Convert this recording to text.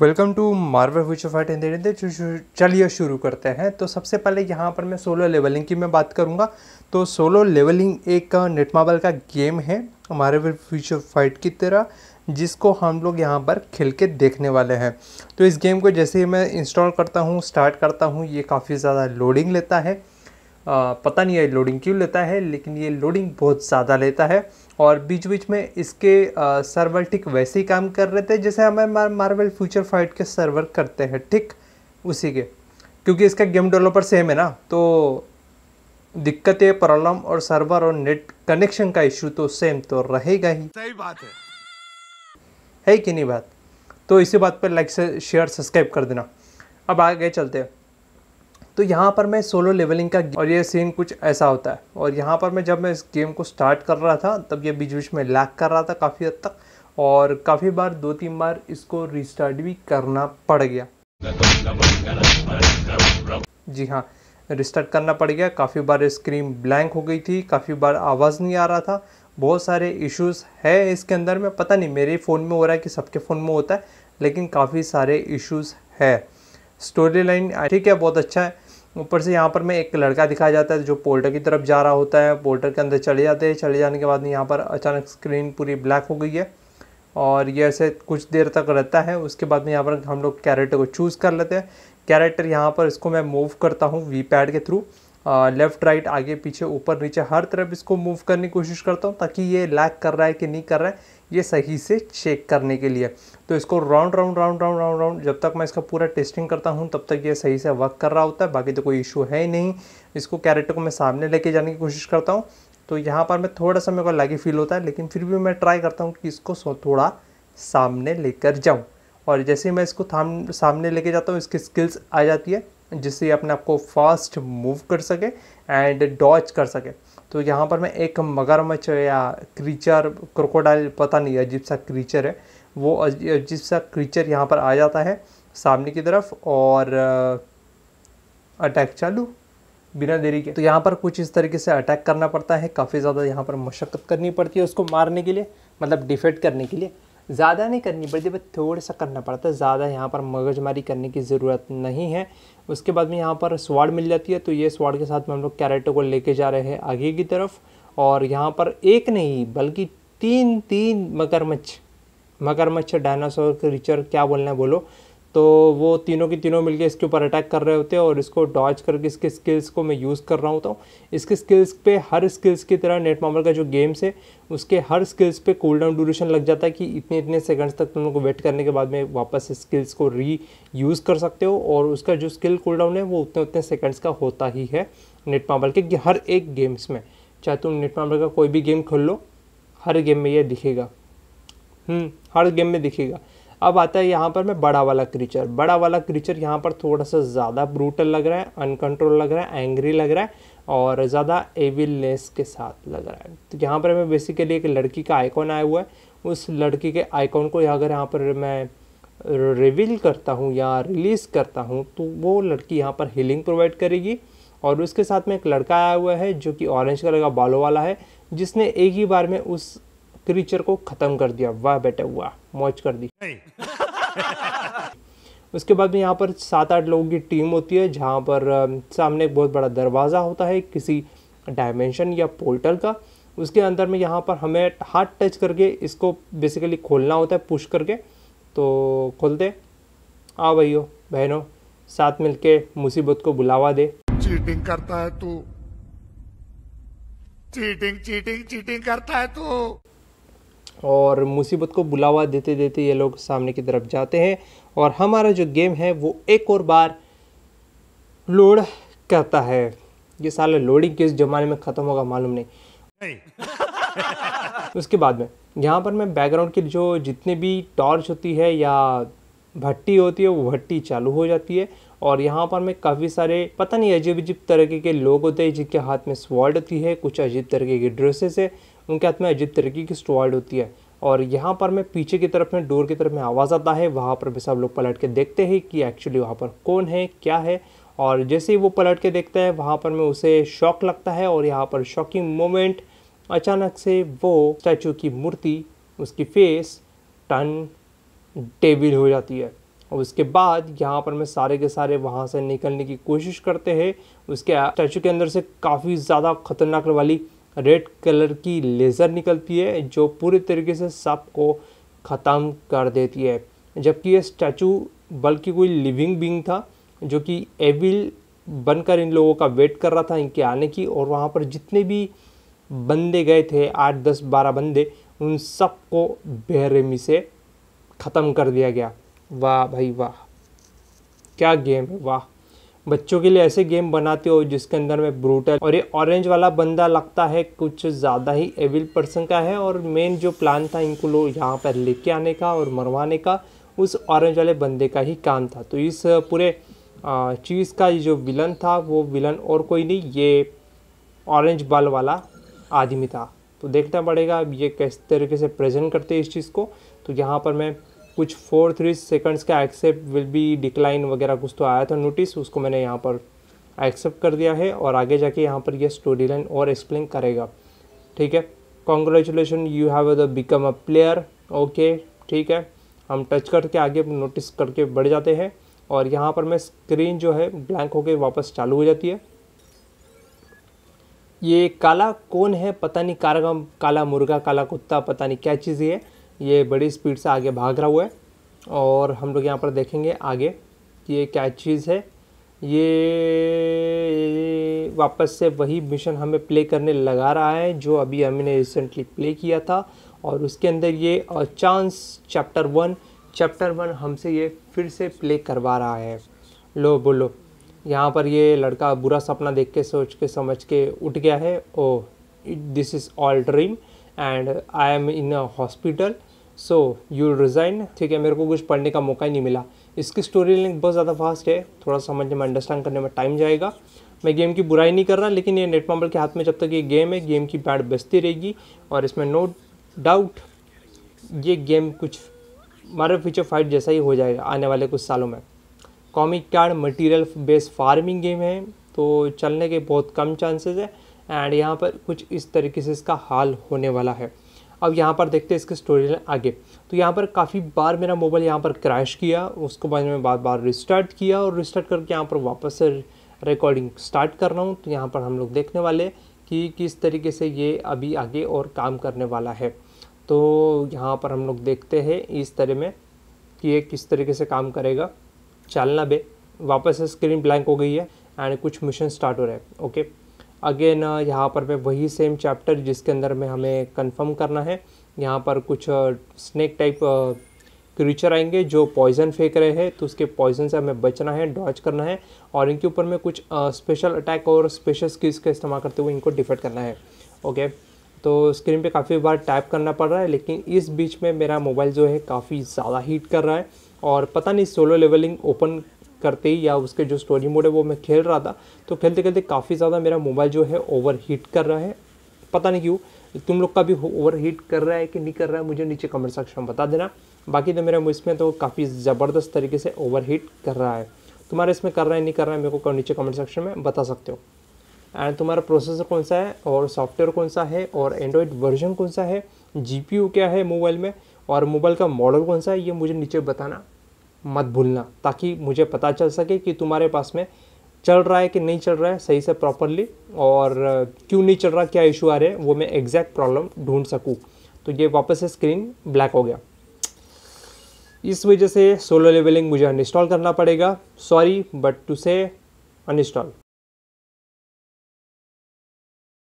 Welcome to Marvel Future Fight India चलिए शुरू करते हैं तो सबसे पहले यहाँ पर मैं सोलो लेवलिंग की मैं बात करूँगा तो सोलो लेवलिंग एक नेटमार्बल का गेम है हमारे फ्यूचर फाइट की तरह जिसको हम लोग यहाँ पर खेल के देखने वाले हैं तो इस गेम को जैसे ही मैं इंस्टॉल करता हूँ स्टार्ट करता हूँ ये काफ़ी ज़्यादा लोडिंग लेता है पता नहीं है लोडिंग क्यों लेता है लेकिन ये लोडिंग बहुत ज़्यादा लेता है और बीच बीच में इसके सर्वर ठीक वैसे ही काम कर रहे थे जैसे हमारे मार्वल फ्यूचर फाइट के सर्वर करते हैं ठीक उसी के क्योंकि इसका गेम डेवलपर सेम है ना तो दिक्कतें प्रॉब्लम और सर्वर और नेट कनेक्शन का इशू तो सेम तो रहेगा ही सही बात है है कि नहीं बात तो इसी बात पर लाइक से शेयर सब्सक्राइब कर देना अब आगे चलते हैं तो यहाँ पर मैं सोलो लेवलिंग का और ये सीन कुछ ऐसा होता है और यहाँ पर मैं जब मैं इस गेम को स्टार्ट कर रहा था तब ये बीच बीच में लैक कर रहा था काफ़ी हद तक और काफ़ी बार दो तीन बार इसको रिस्टार्ट भी करना पड़ गया जी हाँ रिस्टार्ट करना पड़ गया काफ़ी बार स्क्रीन ब्लैंक हो गई थी काफ़ी बार आवाज़ नहीं आ रहा था बहुत सारे इश्यूज है इसके अंदर में पता नहीं मेरे फ़ोन में हो रहा है कि सबके फ़ोन में होता है लेकिन काफ़ी सारे इश्यूज है स्टोरी लाइन ठीक है बहुत अच्छा है ऊपर से यहाँ पर मैं एक लड़का दिखाया जाता है जो पोल्टर की तरफ जा रहा होता है पोल्टर के अंदर चले जाते हैं चले जाने के बाद यहाँ पर अचानक स्क्रीन पूरी ब्लैक हो गई है और ये ऐसे कुछ देर तक रहता है उसके बाद में यहाँ पर हम लोग कैरेक्टर को चूज़ कर लेते हैं कैरेक्टर यहाँ पर इसको मैं मूव करता हूँ वी पैड के थ्रू लेफ़्ट राइट आगे पीछे ऊपर नीचे हर तरफ इसको मूव करने की कोशिश करता हूँ ताकि ये लैक कर रहा है कि नहीं कर रहा है ये सही से चेक करने के लिए तो इसको round round round round round round जब तक मैं इसका पूरा टेस्टिंग करता हूँ तब तक ये सही से वर्क कर रहा होता है बाकी तो कोई इशू है ही नहीं इसको कैरेक्टर को मैं सामने लेके जाने की कोशिश करता हूँ तो यहाँ पर मैं थोड़ा सा मेरे को ही फील होता है लेकिन फिर भी मैं ट्राई करता हूँ कि इसको थोड़ा सामने लेकर जाऊँ और जैसे मैं इसको थाम सामने लेके जाता हूँ इसकी स्किल्स आ जाती है जिससे अपने आप को फास्ट मूव कर सके एंड डॉच कर सके तो यहाँ पर मैं एक मगरमच्छ या क्रीचर क्रोकोडाइल पता नहीं अजीब सा क्रीचर है वो अजीब सा क्रीचर यहाँ पर आ जाता है सामने की तरफ और अटैक चालू बिना देरी के तो यहाँ पर कुछ इस तरीके से अटैक करना पड़ता है काफ़ी ज़्यादा यहाँ पर मशक्क़त करनी पड़ती है उसको मारने के लिए मतलब डिफेक्ट करने के लिए ज़्यादा नहीं करनी पड़ती बस थोड़ा सा करना पड़ता है ज़्यादा यहाँ पर मगजमारी करने की ज़रूरत नहीं है उसके बाद में यहाँ पर स्वाड मिल जाती है तो ये स्वाड के साथ में हम लोग कैरेटो को लेके जा रहे हैं आगे की तरफ और यहाँ पर एक नहीं बल्कि तीन तीन मगरमच्छ मगरमच्छ डायनासोर के रिचर क्या बोलना है बोलो तो वो तीनों की तीनों मिलके इसके ऊपर अटैक कर रहे होते हैं और इसको डॉच करके इसके स्किल्स को मैं यूज़ कर रहा होता हूँ इसके स्किल्स पे हर स्किल्स की तरह नेट मामल का जो गेम्स है उसके हर स्किल्स पे कूल डाउन ड्यूरेशन लग जाता है कि इतने इतने सेकंड्स तक तुम लोग को वेट करने के बाद में वापस स्किल्स को री यूज़ कर सकते हो और उसका जो स्किल कूल डाउन है वो उतने उतने सेकेंड्स का होता ही है नेट मामल के हर एक गेम्स में चाहे तुम नेट मामल का कोई भी गेम खोल लो हर गेम में यह दिखेगा हम्म, हर गेम में दिखेगा अब आता है यहाँ पर मैं बड़ा वाला क्रीचर बड़ा वाला क्रीचर यहाँ पर थोड़ा सा ज़्यादा ब्रूटल लग रहा है अनकंट्रोल लग रहा है एंग्री लग रहा है और ज़्यादा एविलनेस के साथ लग रहा है तो यहाँ पर मैं बेसिकली एक लड़की का आइकॉन आया हुआ है उस लड़की के आइकॉन को अगर यहाँ पर मैं रिवील करता हूँ या रिलीज़ करता हूँ तो वो लड़की यहाँ पर हीलिंग प्रोवाइड करेगी और उसके साथ में एक लड़का आया हुआ है जो कि ऑरेंज कलर का बालों वाला है जिसने एक ही बार में उस क्रीचर को ख़त्म कर दिया वाह बेटा हुआ मौज कर दी उसके बाद में यहाँ पर सात आठ लोगों की टीम होती है जहाँ पर सामने एक बहुत बड़ा दरवाज़ा होता है किसी डायमेंशन या पोर्टल का उसके अंदर में यहाँ पर हमें हाथ टच करके इसको बेसिकली खोलना होता है पुश करके तो खोलते आ भैयो बहनों साथ मिलके मुसीबत को बुलावा दे चीटिंग करता है तू चीटिंग चीटिंग चीटिंग करता है तू और मुसीबत को बुलावा देते देते ये लोग सामने की तरफ जाते हैं और हमारा जो गेम है वो एक और बार लोड करता है ये साला लोडिंग किस ज़माने में ख़त्म होगा मालूम नहीं, नहीं। उसके बाद में यहाँ पर मैं बैकग्राउंड की जो जितने भी टॉर्च होती है या भट्टी होती है वो भट्टी चालू हो जाती है और यहाँ पर मैं काफ़ी सारे पता नहीं अजीब अजीब तरीके के लोग होते हैं जिनके हाथ में स्वॉर्ड होती है कुछ अजीब तरीके की ड्रेसेस है उनके हाथ में अजीब तरीके की स्वॉर्ड होती है और यहाँ पर मैं पीछे की तरफ में डोर की तरफ में आवाज़ आता है वहाँ पर भी सब लोग पलट के देखते हैं कि एक्चुअली वहाँ पर कौन है क्या है और जैसे ही वो पलट के देखता है वहाँ पर मैं उसे शॉक लगता है और यहाँ पर शॉकिंग मोमेंट अचानक से वो स्टैचू की मूर्ति उसकी फेस टन टेबिल हो जाती है और उसके बाद यहाँ पर मैं सारे के सारे वहाँ से निकलने की कोशिश करते हैं उसके स्टैचू के अंदर से काफ़ी ज़्यादा खतरनाक वाली रेड कलर की लेज़र निकलती है जो पूरे तरीके से सांप को ख़त्म कर देती है जबकि यह स्टैचू बल्कि कोई लिविंग बींग था जो कि एविल बनकर इन लोगों का वेट कर रहा था इनके आने की और वहाँ पर जितने भी बंदे गए थे आठ दस बारह बंदे उन सब को बेरहमी से ख़त्म कर दिया गया वाह भाई वाह क्या गेम है वाह बच्चों के लिए ऐसे गेम बनाते हो जिसके अंदर में ब्रूटल और ये ऑरेंज वाला बंदा लगता है कुछ ज़्यादा ही एविल पर्सन का है और मेन जो प्लान था इनको लोग यहाँ पर लेके आने का और मरवाने का उस ऑरेंज वाले बंदे का ही काम था तो इस पूरे चीज़ का जो विलन था वो विलन और कोई नहीं ये ऑरेंज बल वाला आदमी था तो देखना पड़ेगा अब ये किस तरीके से प्रेजेंट करते हैं इस चीज़ को तो यहाँ पर मैं कुछ फोर थ्री सेकंड्स का एक्सेप्ट विल बी डिक्लाइन वगैरह कुछ तो आया था नोटिस उसको मैंने यहाँ पर एक्सेप्ट कर दिया है और आगे जाके यहाँ पर यह स्टोरी लाइन और एक्सप्लेन करेगा ठीक है congratulation you have the become a player okay ठीक है हम टच करके आगे नोटिस करके बढ़ जाते हैं और यहाँ पर मैं स्क्रीन जो है ब्लैंक होकर वापस चालू हो जाती है ये काला कौन है पता नहीं कारगा काला मुर्गा काला कुत्ता पता नहीं क्या चीज़ है ये बड़ी स्पीड से आगे भाग रहा हुआ है और हम लोग यहाँ पर देखेंगे आगे कि ये क्या चीज़ है ये वापस से वही मिशन हमें प्ले करने लगा रहा है जो अभी हमने रिसेंटली प्ले किया था और उसके अंदर ये chance chapter one chapter one हमसे ये फिर से प्ले करवा रहा है लो बोलो यहाँ पर ये लड़का बुरा सपना देख के सोच के समझ के उठ गया है oh this is all dream and I am in hospital so you resign ठीक है मेरे को कुछ पढ़ने का मौका ही नहीं मिला इसकी स्टोरी लिंक बहुत ज़्यादा फास्ट है थोड़ा समझने में अंडरस्टैंड करने में टाइम जाएगा मैं गेम की बुराई नहीं कर रहा लेकिन ये नेट मार्बल के हाथ में जब तक ये गेम है गेम की बैड बचती रहेगी और इसमें नो डाउट ये गेम कुछ मारे फ्यूचर फाइट जैसा ही हो जाएगा आने वाले कुछ सालों में comic card material based farming game है तो चलने के बहुत कम चांसेस है एंड यहाँ पर कुछ इस तरीके से इसका हाल होने वाला है अब यहाँ पर देखते हैं इसके स्टोरी आगे तो यहाँ पर काफ़ी बार मेरा मोबाइल यहाँ पर क्रैश किया उसके बाद में बार बार रिस्टार्ट किया और रिस्टार्ट करके यहाँ पर वापस से रिकॉर्डिंग स्टार्ट कर रहा हूँ तो यहाँ पर हम लोग देखने वाले कि किस तरीके से ये अभी आगे और काम करने वाला है तो यहाँ पर हम लोग देखते हैं इस तरह में कि ये किस तरीके से काम करेगा चलना बे वापस स्क्रीन ब्लैंक हो गई है एंड कुछ मिशन स्टार्ट हो रहा है ओके अगेन यहाँ पर मैं वही सेम चैप्टर जिसके अंदर में हमें कंफर्म करना है यहाँ पर कुछ स्नैक टाइप क्रीचर आएंगे जो पॉइजन फेंक रहे हैं तो उसके पॉइजन से हमें बचना है डॉच करना है और इनके ऊपर में कुछ स्पेशल uh, अटैक और स्पेशल स्किल्स का इस्तेमाल करते हुए इनको डिफेक्ट करना है ओके तो स्क्रीन पे काफ़ी बार टैप करना पड़ रहा है लेकिन इस बीच में मेरा मोबाइल जो है काफ़ी ज़्यादा हीट कर रहा है और पता नहीं सोलो लेवलिंग ओपन करते ही या उसके जो स्टोरी मोड है वो मैं खेल रहा था तो खेलते खेलते काफ़ी ज़्यादा मेरा मोबाइल जो है ओवर हीट कर रहा है पता नहीं क्यों तुम लोग का भी ओवर हीट कर रहा है कि नहीं कर रहा है मुझे नीचे कमेंट सेक्शन में बता देना बाकी तो मेरा इसमें तो काफ़ी ज़बरदस्त तरीके से ओवर हीट कर रहा है तुम्हारा इसमें कर रहा है नहीं कर रहा है मेरे को नीचे कमेंट सेक्शन में बता सकते हो एंड तुम्हारा प्रोसेसर कौन सा है और सॉफ्टवेयर कौन सा है और एंड्रॉयड वर्जन कौन सा है जी क्या है मोबाइल में और मोबाइल का मॉडल कौन सा है ये मुझे नीचे बताना मत भूलना ताकि मुझे पता चल सके कि तुम्हारे पास में चल रहा है कि नहीं चल रहा है सही से प्रॉपरली और क्यों नहीं चल रहा क्या इशू आ रहे हैं वो मैं एग्जैक्ट प्रॉब्लम ढूंढ सकूँ तो ये वापस से स्क्रीन ब्लैक हो गया इस वजह से सोलो लेवलिंग मुझे अनइंस्टॉल करना पड़ेगा sorry but to say uninstall